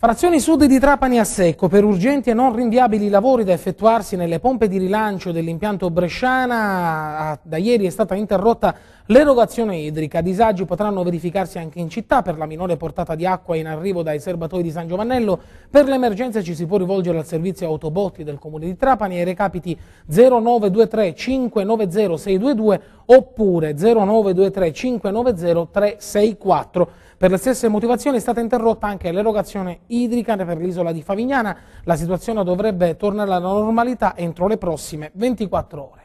Frazioni sud di Trapani a secco per urgenti e non rinviabili lavori da effettuarsi nelle pompe di rilancio dell'impianto Bresciana. Da ieri è stata interrotta l'erogazione idrica. Disagi potranno verificarsi anche in città per la minore portata di acqua in arrivo dai serbatoi di San Giovannello. Per l'emergenza ci si può rivolgere al servizio autobotti del comune di Trapani ai recapiti 0923 590 622 oppure 0923 590 364. Per le stesse motivazioni è stata interrotta anche l'erogazione idrica per l'isola di Favignana. La situazione dovrebbe tornare alla normalità entro le prossime 24 ore.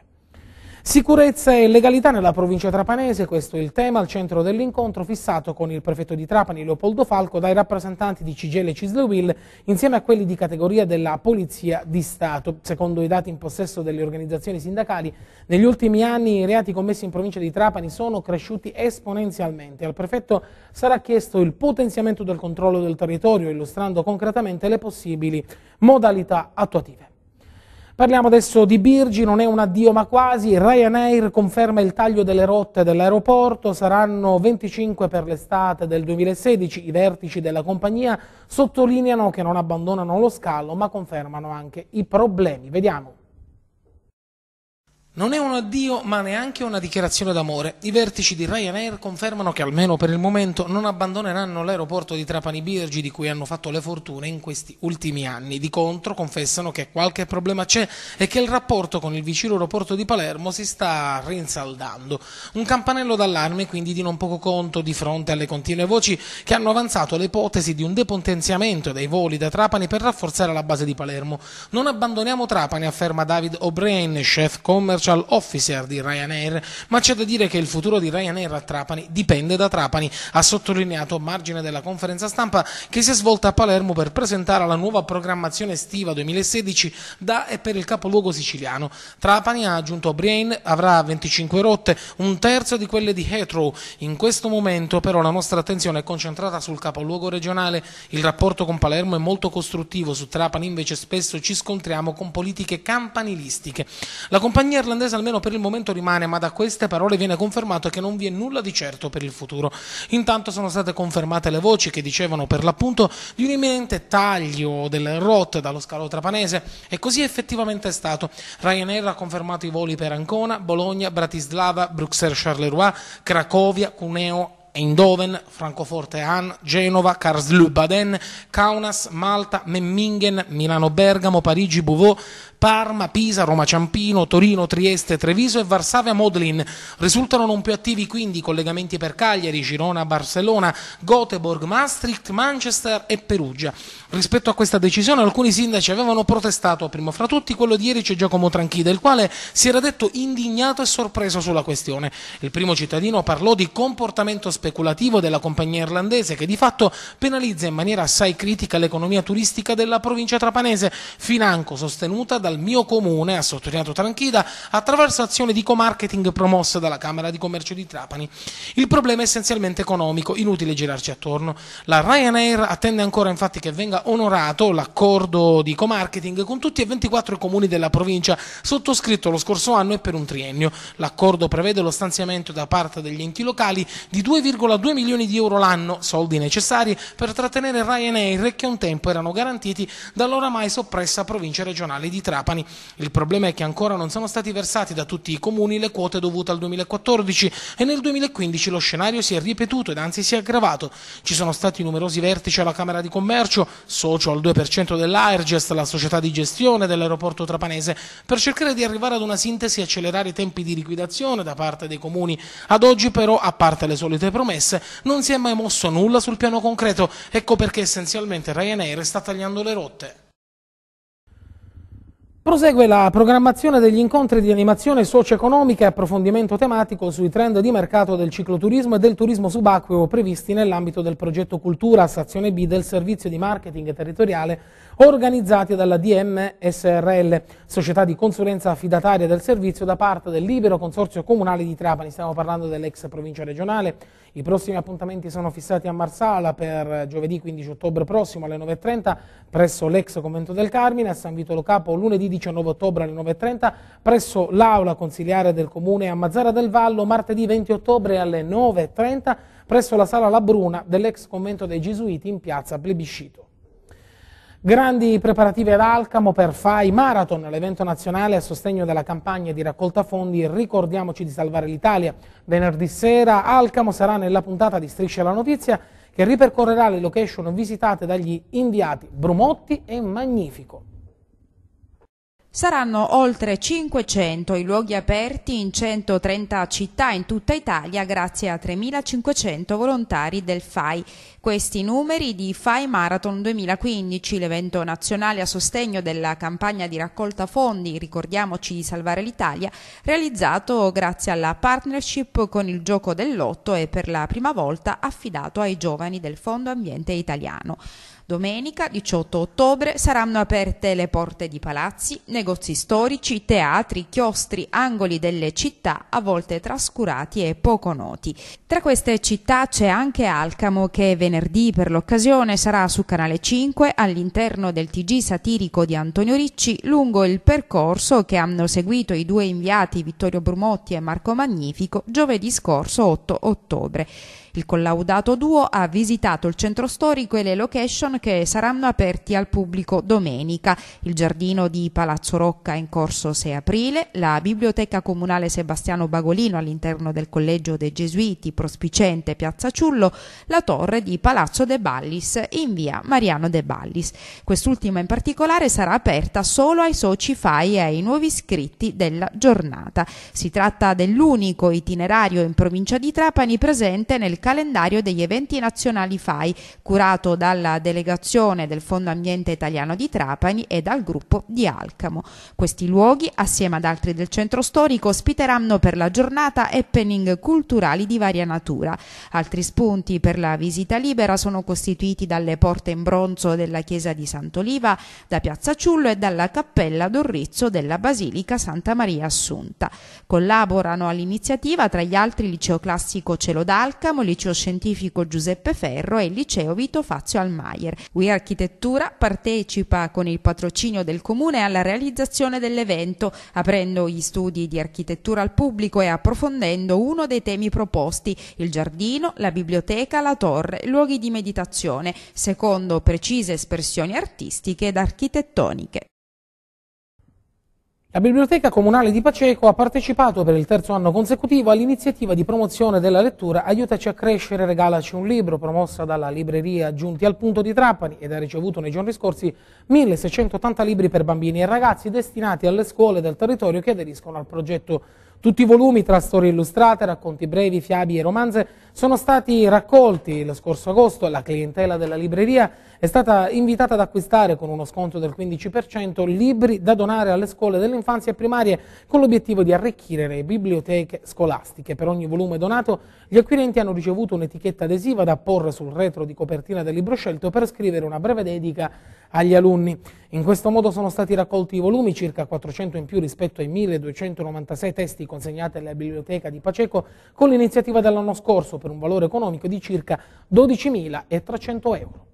Sicurezza e legalità nella provincia trapanese, questo è il tema al centro dell'incontro fissato con il prefetto di Trapani Leopoldo Falco dai rappresentanti di Cigele e Cislewill insieme a quelli di categoria della Polizia di Stato. Secondo i dati in possesso delle organizzazioni sindacali, negli ultimi anni i reati commessi in provincia di Trapani sono cresciuti esponenzialmente. Al prefetto sarà chiesto il potenziamento del controllo del territorio, illustrando concretamente le possibili modalità attuative. Parliamo adesso di Birgi, non è un addio ma quasi, Ryanair conferma il taglio delle rotte dell'aeroporto, saranno 25 per l'estate del 2016, i vertici della compagnia sottolineano che non abbandonano lo scalo ma confermano anche i problemi. Vediamo. Non è un addio, ma neanche una dichiarazione d'amore. I vertici di Ryanair confermano che almeno per il momento non abbandoneranno l'aeroporto di Trapani Birgi di cui hanno fatto le fortune in questi ultimi anni. Di contro confessano che qualche problema c'è e che il rapporto con il vicino aeroporto di Palermo si sta rinsaldando. Un campanello d'allarme quindi di non poco conto di fronte alle continue voci che hanno avanzato l'ipotesi di un depotenziamento dei voli da Trapani per rafforzare la base di Palermo. Non abbandoniamo Trapani, afferma David O'Brien, chef commerciale commercial officer di Ryanair, ma c'è da dire che il futuro di Ryanair a Trapani dipende da Trapani, ha sottolineato a margine della conferenza stampa che si è svolta a Palermo per presentare la nuova programmazione estiva 2016 da e per il capoluogo siciliano. Trapani, ha aggiunto Brienne, avrà 25 rotte, un terzo di quelle di Heathrow. In questo momento però la nostra attenzione è concentrata sul capoluogo regionale, il rapporto con Palermo è molto costruttivo, su Trapani invece spesso ci scontriamo con politiche campanilistiche. La compagnia irlandese almeno per il momento rimane, ma da queste parole viene confermato che non vi è nulla di certo per il futuro. Intanto sono state confermate le voci che dicevano per l'appunto di un imminente taglio delle rotte dallo scalo trapanese e così effettivamente è stato. Ryanair ha confermato i voli per Ancona, Bologna, Bratislava, Bruxelles-Charleroi, Cracovia, Cuneo, Eindhoven, Francoforte Han, Genova, Karlsruhe Baden, Kaunas, Malta, Memmingen, Milano Bergamo, Parigi Beauvau, Parma, Pisa, Roma Ciampino, Torino, Trieste, Treviso e Varsavia Modlin. Risultano non più attivi quindi i collegamenti per Cagliari, Girona, Barcellona, Göteborg, Maastricht, Manchester e Perugia. Rispetto a questa decisione alcuni sindaci avevano protestato, primo fra tutti quello di ieri c'è Giacomo Tranchida, il quale si era detto indignato e sorpreso sulla questione. Il primo cittadino parlò di comportamento speculativo della compagnia irlandese che di fatto penalizza in maniera assai critica l'economia turistica della provincia trapanese, financo sostenuta dalla al mio comune, ha sottolineato Tranchida, attraverso azioni di co-marketing promosse dalla Camera di Commercio di Trapani. Il problema è essenzialmente economico, inutile girarci attorno. La Ryanair attende ancora infatti che venga onorato l'accordo di co-marketing con tutti e 24 i comuni della provincia, sottoscritto lo scorso anno e per un triennio. L'accordo prevede lo stanziamento da parte degli enti locali di 2,2 milioni di euro l'anno, soldi necessari per trattenere Ryanair che un tempo erano garantiti dall'oramai soppressa provincia regionale di Trapani. Trapani. Il problema è che ancora non sono stati versati da tutti i comuni le quote dovute al 2014 e nel 2015 lo scenario si è ripetuto ed anzi si è aggravato. Ci sono stati numerosi vertici alla Camera di Commercio, socio al 2% dell'Airgest, la società di gestione dell'aeroporto trapanese, per cercare di arrivare ad una sintesi e accelerare i tempi di liquidazione da parte dei comuni. Ad oggi però, a parte le solite promesse, non si è mai mosso nulla sul piano concreto, ecco perché essenzialmente Ryanair sta tagliando le rotte. Prosegue la programmazione degli incontri di animazione socio-economica e approfondimento tematico sui trend di mercato del cicloturismo e del turismo subacqueo previsti nell'ambito del progetto Cultura Stazione B del servizio di marketing territoriale organizzati dalla DMSRL, società di consulenza affidataria del servizio da parte del Libero Consorzio Comunale di Trapani. Stiamo parlando dell'ex provincia regionale. I prossimi appuntamenti sono fissati a Marsala per giovedì 15 ottobre prossimo alle 9.30 presso l'ex convento del Carmine, a San Vitolo Capo lunedì 19 ottobre alle 9.30 presso l'aula consiliare del comune a Mazzara del Vallo, martedì 20 ottobre alle 9.30 presso la sala La Bruna dell'ex convento dei Gesuiti in piazza Plebiscito. Grandi preparativi ad Alcamo per FAI Marathon, l'evento nazionale a sostegno della campagna di raccolta fondi Ricordiamoci di salvare l'Italia. Venerdì sera Alcamo sarà nella puntata di Striscia la Notizia che ripercorrerà le location visitate dagli inviati Brumotti e Magnifico. Saranno oltre 500 i luoghi aperti in 130 città in tutta Italia grazie a 3.500 volontari del FAI questi numeri di FAI Marathon 2015, l'evento nazionale a sostegno della campagna di raccolta fondi Ricordiamoci di salvare l'Italia, realizzato grazie alla partnership con il gioco del lotto e per la prima volta affidato ai giovani del Fondo Ambiente Italiano. Domenica 18 ottobre saranno aperte le porte di palazzi, negozi storici, teatri, chiostri, angoli delle città a volte trascurati e poco noti. Tra queste città c'è anche Alcamo che venerdì venerdì per l'occasione sarà su Canale 5 all'interno del TG satirico di Antonio Ricci lungo il percorso che hanno seguito i due inviati Vittorio Brumotti e Marco Magnifico giovedì scorso 8 ottobre. Il collaudato duo ha visitato il centro storico e le location che saranno aperti al pubblico domenica, il giardino di Palazzo Rocca in corso 6 aprile, la biblioteca comunale Sebastiano Bagolino all'interno del collegio dei Gesuiti, Prospicente, Piazza Ciullo, la torre di Palazzo De Ballis in via Mariano De Ballis. Quest'ultima in particolare sarà aperta solo ai soci FAI e ai nuovi iscritti della giornata. Si tratta dell'unico itinerario in provincia di Trapani presente nel calendario degli eventi nazionali FAI, curato dalla delegazione del Fondo Ambiente Italiano di Trapani e dal gruppo di Alcamo. Questi luoghi, assieme ad altri del centro storico, ospiteranno per la giornata happening culturali di varia natura. Altri spunti per la visita libera sono costituiti dalle porte in bronzo della chiesa di Sant'Oliva, da Piazza Ciullo e dalla cappella d'Orrizzo della Basilica Santa Maria Assunta. Collaborano all'iniziativa tra gli altri Liceo Classico Cielo d'Alcamo, liceo scientifico Giuseppe Ferro e il liceo Vito Fazio Almayer. We Architettura partecipa con il patrocinio del comune alla realizzazione dell'evento, aprendo gli studi di architettura al pubblico e approfondendo uno dei temi proposti, il giardino, la biblioteca, la torre, luoghi di meditazione, secondo precise espressioni artistiche ed architettoniche. La Biblioteca Comunale di Paceco ha partecipato per il terzo anno consecutivo all'iniziativa di promozione della lettura Aiutaci a crescere, regalaci un libro, promossa dalla libreria Giunti al Punto di Trapani ed ha ricevuto nei giorni scorsi 1680 libri per bambini e ragazzi destinati alle scuole del territorio che aderiscono al progetto tutti i volumi tra storie illustrate, racconti brevi, fiabi e romanze sono stati raccolti lo scorso agosto. La clientela della libreria è stata invitata ad acquistare con uno sconto del 15% libri da donare alle scuole dell'infanzia e primarie con l'obiettivo di arricchire le biblioteche scolastiche. Per ogni volume donato gli acquirenti hanno ricevuto un'etichetta adesiva da porre sul retro di copertina del libro scelto per scrivere una breve dedica agli alunni. In questo modo sono stati raccolti i volumi, circa 400 in più rispetto ai 1296 testi consegnati alla biblioteca di Paceco, con l'iniziativa dell'anno scorso per un valore economico di circa 12.300 euro.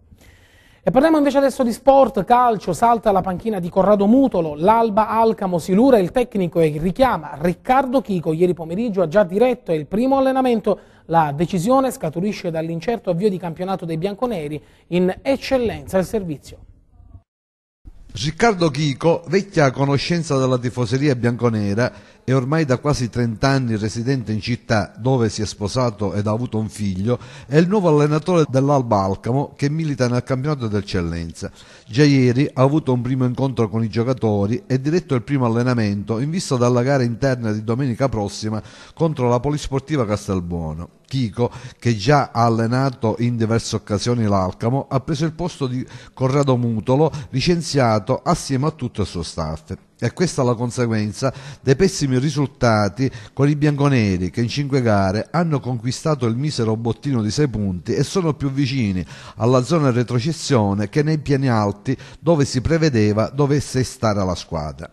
E parliamo invece adesso di sport, calcio, salta la panchina di Corrado Mutolo, l'Alba Alcamo si lura il tecnico e richiama Riccardo Chico, ieri pomeriggio ha già diretto il primo allenamento, la decisione scaturisce dall'incerto avvio di campionato dei bianconeri in eccellenza il servizio. Riccardo Chico, vecchia conoscenza della tifoseria bianconera e ormai da quasi 30 anni residente in città dove si è sposato ed ha avuto un figlio, è il nuovo allenatore dell'Alba Alcamo che milita nel campionato d'eccellenza. Già ieri ha avuto un primo incontro con i giocatori e diretto il primo allenamento in vista della gara interna di domenica prossima contro la Polisportiva Castelbuono. Chico, che già ha allenato in diverse occasioni l'Alcamo, ha preso il posto di Corrado Mutolo, licenziato mancato assieme a tutto il suo staff. E questa è la conseguenza dei pessimi risultati con i bianconeri che in cinque gare hanno conquistato il misero bottino di sei punti e sono più vicini alla zona retrocessione che nei piani alti dove si prevedeva dovesse stare la squadra.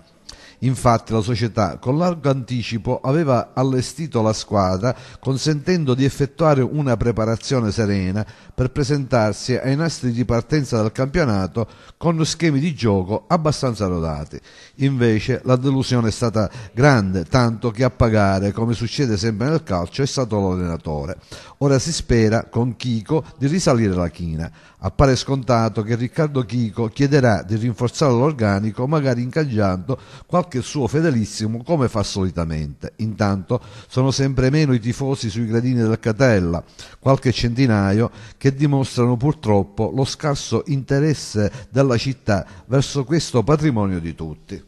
Infatti la società con largo anticipo aveva allestito la squadra consentendo di effettuare una preparazione serena per presentarsi ai nastri di partenza del campionato con schemi di gioco abbastanza rodati. Invece la delusione è stata grande, tanto che a pagare, come succede sempre nel calcio, è stato l'allenatore. Ora si spera con Chico di risalire la china. Appare scontato che Riccardo Chico chiederà di rinforzare l'organico, magari ingaggiando qualche qualche suo fedelissimo come fa solitamente. Intanto sono sempre meno i tifosi sui gradini del Catella, qualche centinaio, che dimostrano purtroppo lo scarso interesse della città verso questo patrimonio di tutti.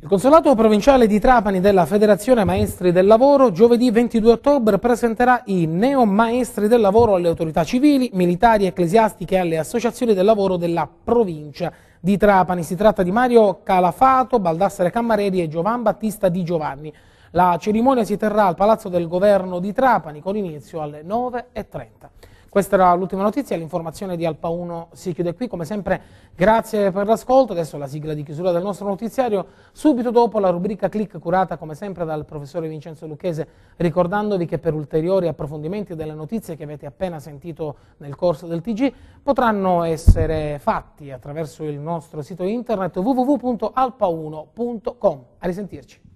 Il Consolato Provinciale di Trapani della Federazione Maestri del Lavoro giovedì 22 ottobre presenterà i neo maestri del lavoro alle autorità civili, militari, ecclesiastiche e alle associazioni del lavoro della provincia di Trapani. Si tratta di Mario Calafato, Baldassare Cammareri e Giovan Battista Di Giovanni. La cerimonia si terrà al Palazzo del Governo di Trapani con inizio alle 9.30. Questa era l'ultima notizia, l'informazione di Alpa 1 si chiude qui, come sempre grazie per l'ascolto, adesso la sigla di chiusura del nostro notiziario, subito dopo la rubrica Click curata come sempre dal professore Vincenzo Lucchese, ricordandovi che per ulteriori approfondimenti delle notizie che avete appena sentito nel corso del TG potranno essere fatti attraverso il nostro sito internet www.alpa1.com. A risentirci.